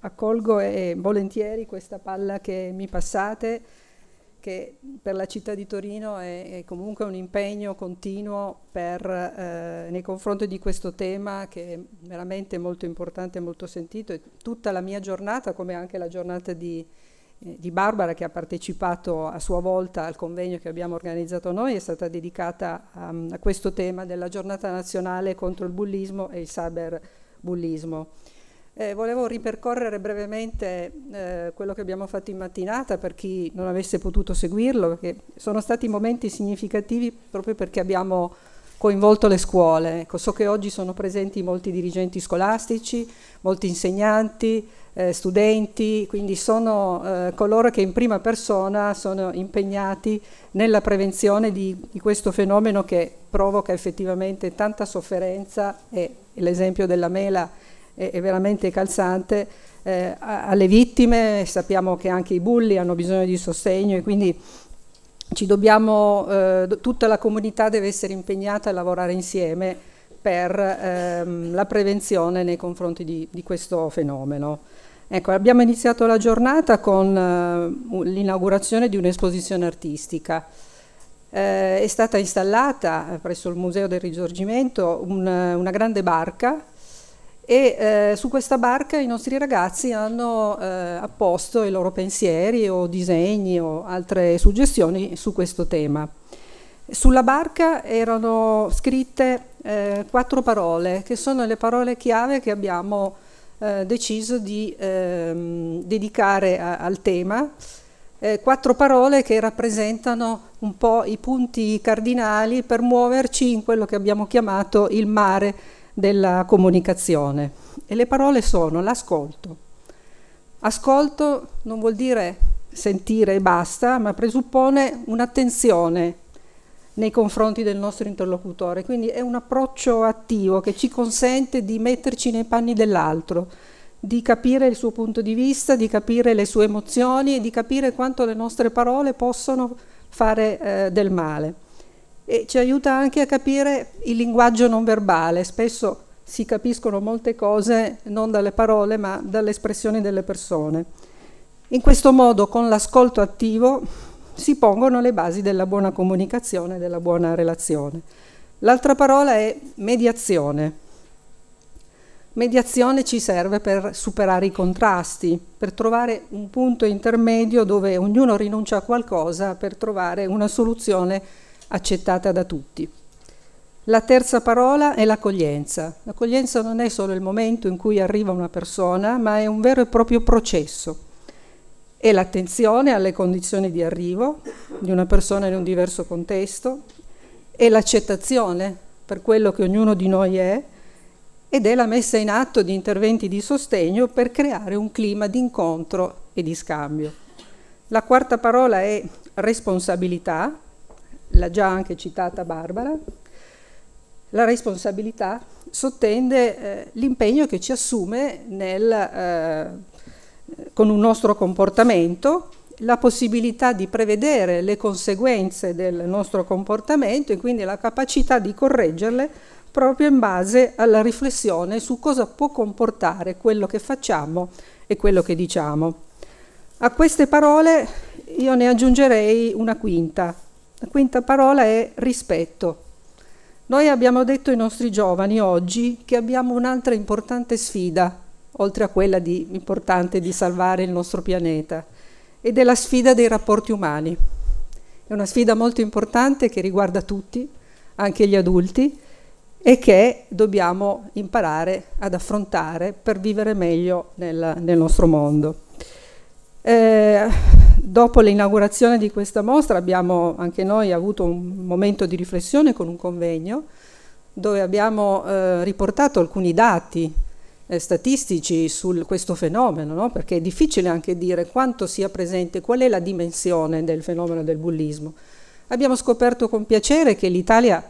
accolgo e volentieri questa palla che mi passate, che per la città di Torino è, è comunque un impegno continuo per, eh, nei confronti di questo tema che è veramente molto importante e molto sentito. E tutta la mia giornata, come anche la giornata di, eh, di Barbara che ha partecipato a sua volta al convegno che abbiamo organizzato noi, è stata dedicata a, a questo tema della giornata nazionale contro il bullismo e il cyberbullismo. Eh, volevo ripercorrere brevemente eh, quello che abbiamo fatto in mattinata per chi non avesse potuto seguirlo, perché sono stati momenti significativi proprio perché abbiamo coinvolto le scuole. Ecco, so che oggi sono presenti molti dirigenti scolastici, molti insegnanti, eh, studenti, quindi sono eh, coloro che in prima persona sono impegnati nella prevenzione di, di questo fenomeno che provoca effettivamente tanta sofferenza e l'esempio della mela è, è veramente calzante eh, alle vittime, sappiamo che anche i bulli hanno bisogno di sostegno e quindi dobbiamo, eh, tutta la comunità deve essere impegnata a lavorare insieme per ehm, la prevenzione nei confronti di, di questo fenomeno. Ecco, abbiamo iniziato la giornata con eh, l'inaugurazione di un'esposizione artistica. Eh, è stata installata presso il Museo del Risorgimento un, una grande barca e eh, su questa barca i nostri ragazzi hanno eh, apposto i loro pensieri o disegni o altre suggestioni su questo tema. Sulla barca erano scritte eh, quattro parole che sono le parole chiave che abbiamo eh, deciso di ehm, dedicare a, al tema, eh, quattro parole che rappresentano un po' i punti cardinali per muoverci in quello che abbiamo chiamato il mare della comunicazione e le parole sono l'ascolto. Ascolto non vuol dire sentire e basta, ma presuppone un'attenzione nei confronti del nostro interlocutore, quindi è un approccio attivo che ci consente di metterci nei panni dell'altro, di capire il suo punto di vista, di capire le sue emozioni e di capire quanto le nostre parole possono fare eh, del male e ci aiuta anche a capire il linguaggio non verbale. Spesso si capiscono molte cose non dalle parole ma dalle espressioni delle persone. In questo modo, con l'ascolto attivo, si pongono le basi della buona comunicazione, della buona relazione. L'altra parola è mediazione. Mediazione ci serve per superare i contrasti, per trovare un punto intermedio dove ognuno rinuncia a qualcosa per trovare una soluzione accettata da tutti. La terza parola è l'accoglienza. L'accoglienza non è solo il momento in cui arriva una persona, ma è un vero e proprio processo. È l'attenzione alle condizioni di arrivo di una persona in un diverso contesto, è l'accettazione per quello che ognuno di noi è ed è la messa in atto di interventi di sostegno per creare un clima di incontro e di scambio. La quarta parola è responsabilità, l'ha già anche citata Barbara, la responsabilità sottende eh, l'impegno che ci assume nel, eh, con un nostro comportamento, la possibilità di prevedere le conseguenze del nostro comportamento e quindi la capacità di correggerle proprio in base alla riflessione su cosa può comportare quello che facciamo e quello che diciamo. A queste parole io ne aggiungerei una quinta, la quinta parola è rispetto. Noi abbiamo detto ai nostri giovani oggi che abbiamo un'altra importante sfida, oltre a quella di, importante di salvare il nostro pianeta, ed è la sfida dei rapporti umani. È una sfida molto importante che riguarda tutti, anche gli adulti, e che dobbiamo imparare ad affrontare per vivere meglio nel, nel nostro mondo. Eh, Dopo l'inaugurazione di questa mostra abbiamo anche noi avuto un momento di riflessione con un convegno dove abbiamo eh, riportato alcuni dati eh, statistici su questo fenomeno, no? perché è difficile anche dire quanto sia presente, qual è la dimensione del fenomeno del bullismo. Abbiamo scoperto con piacere che l'Italia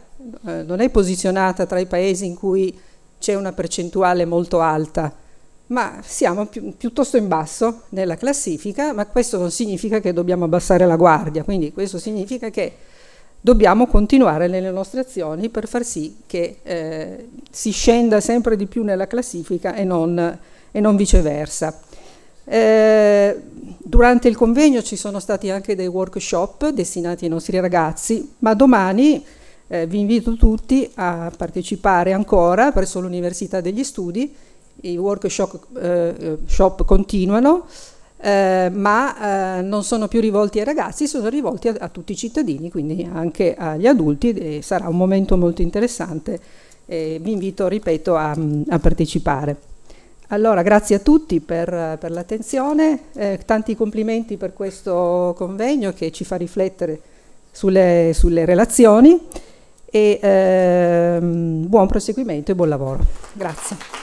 eh, non è posizionata tra i paesi in cui c'è una percentuale molto alta ma siamo pi piuttosto in basso nella classifica, ma questo non significa che dobbiamo abbassare la guardia, quindi questo significa che dobbiamo continuare nelle nostre azioni per far sì che eh, si scenda sempre di più nella classifica e non, e non viceversa. Eh, durante il convegno ci sono stati anche dei workshop destinati ai nostri ragazzi, ma domani eh, vi invito tutti a partecipare ancora presso l'Università degli Studi i workshop eh, continuano, eh, ma eh, non sono più rivolti ai ragazzi, sono rivolti a, a, tutti i cittadini, quindi anche agli adulti e sarà un momento molto interessante. Eh, vi invito, ripeto, a, a, partecipare. Allora, grazie a tutti per, per l'attenzione, eh, tanti complimenti per questo convegno che ci fa riflettere sulle, sulle relazioni e ehm, buon proseguimento e buon lavoro. Grazie.